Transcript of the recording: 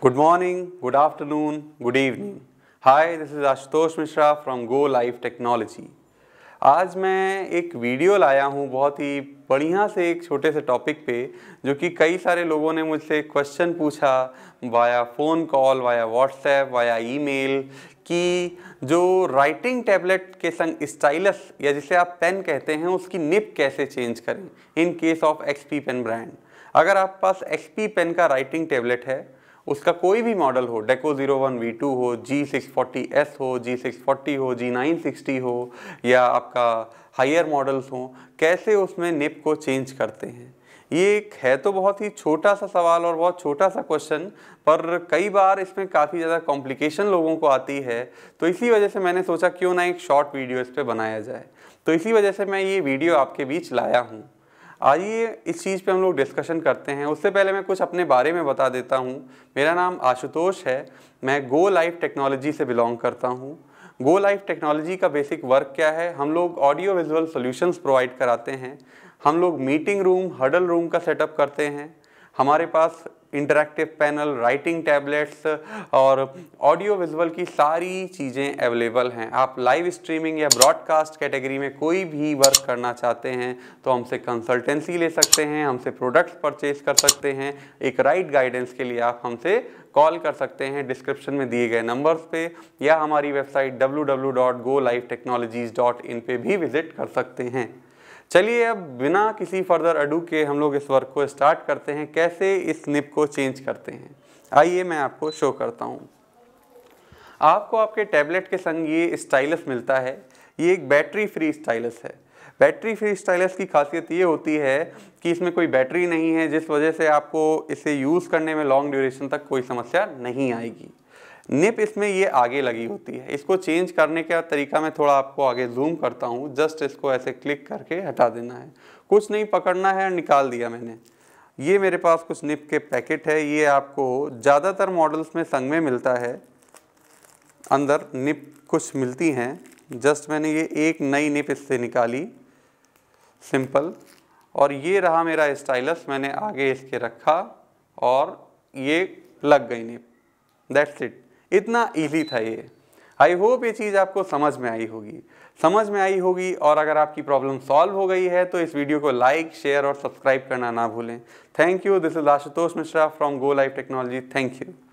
Good morning, good afternoon, good evening. Hi, this is Ashutosh Mishra from Go Life Technology. आज मैं एक video लाया हूँ बहुत ही बढ़िया से एक छोटे से टॉपिक पे जो कि कई सारे लोगों ने मुझसे क्वेश्चन पूछा via phone call via WhatsApp via email कि जो राइटिंग टैबलेट के संग स्टाइलस या जिसे आप पेन कहते हैं उसकी निप कैसे चेंज करें in case of XP pen brand अगर आप पास एक्सपी पेन का राइटिंग टैबलेट है उसका कोई भी मॉडल हो Deco zero one V two हो जी सिक्स फोर्टी एस हो जी सिक्स फोर्टी हो जी नाइन सिक्सटी हो या आपका हायर मॉडल्स हो कैसे उसमें निप को चेंज करते हैं ये एक है तो बहुत ही छोटा सा सवाल और बहुत छोटा सा क्वेश्चन पर कई बार इसमें काफ़ी ज़्यादा कॉम्प्लिकेशन लोगों को आती है तो इसी वजह से मैंने सोचा क्यों ना एक शॉर्ट वीडियो इस पर बनाया जाए तो इसी वजह से मैं ये वीडियो आपके बीच लाया हूँ आइए इस चीज़ पे हम लोग डिस्कशन करते हैं उससे पहले मैं कुछ अपने बारे में बता देता हूँ मेरा नाम आशुतोष है मैं गो लाइफ टेक्नोलॉजी से बिलोंग करता हूँ गो लाइफ टेक्नोलॉजी का बेसिक वर्क क्या है हम लोग ऑडियो विजुअल सोल्यूशन प्रोवाइड कराते हैं हम लोग मीटिंग रूम हडल रूम का सेटअप करते हैं हमारे पास इंटरेक्टिव पैनल राइटिंग टैबलेट्स और ऑडियो विजुअल की सारी चीज़ें अवेलेबल हैं आप लाइव स्ट्रीमिंग या ब्रॉडकास्ट कैटेगरी में कोई भी वर्क करना चाहते हैं तो हमसे कंसल्टेंसी ले सकते हैं हमसे प्रोडक्ट्स परचेज कर सकते हैं एक राइट right गाइडेंस के लिए आप हमसे कॉल कर सकते हैं डिस्क्रिप्शन में दिए गए नंबर्स पे या हमारी website W W dot dot go live technologies in पर भी विज़िट कर सकते हैं चलिए अब बिना किसी फर्दर अडू के हम लोग इस वर्क को स्टार्ट करते हैं कैसे इस निप को चेंज करते हैं आइए मैं आपको शो करता हूँ आपको आपके टैबलेट के संग ये स्टाइलस मिलता है ये एक बैटरी फ्री स्टाइलस है बैटरी फ्री स्टाइलस की खासियत ये होती है कि इसमें कोई बैटरी नहीं है जिस वजह से आपको इसे यूज़ करने में लॉन्ग ड्यूरेशन तक कोई समस्या नहीं आएगी निप इसमें ये आगे लगी होती है इसको चेंज करने का तरीका मैं थोड़ा आपको आगे जूम करता हूँ जस्ट इसको ऐसे क्लिक करके हटा देना है कुछ नहीं पकड़ना है निकाल दिया मैंने ये मेरे पास कुछ निप के पैकेट है ये आपको ज़्यादातर मॉडल्स में संग में मिलता है अंदर निप कुछ मिलती हैं जस्ट मैंने ये एक नई निप इससे निकाली सिंपल और ये रहा मेरा स्टाइलस मैंने आगे इसके रखा और ये लग गई निप दैट्स इट इतना ईजी था ये आई होप ये चीज़ आपको समझ में आई होगी समझ में आई होगी और अगर आपकी प्रॉब्लम सॉल्व हो गई है तो इस वीडियो को लाइक शेयर और सब्सक्राइब करना ना भूलें thank you this is Ashutosh Mishra from go life technology thank you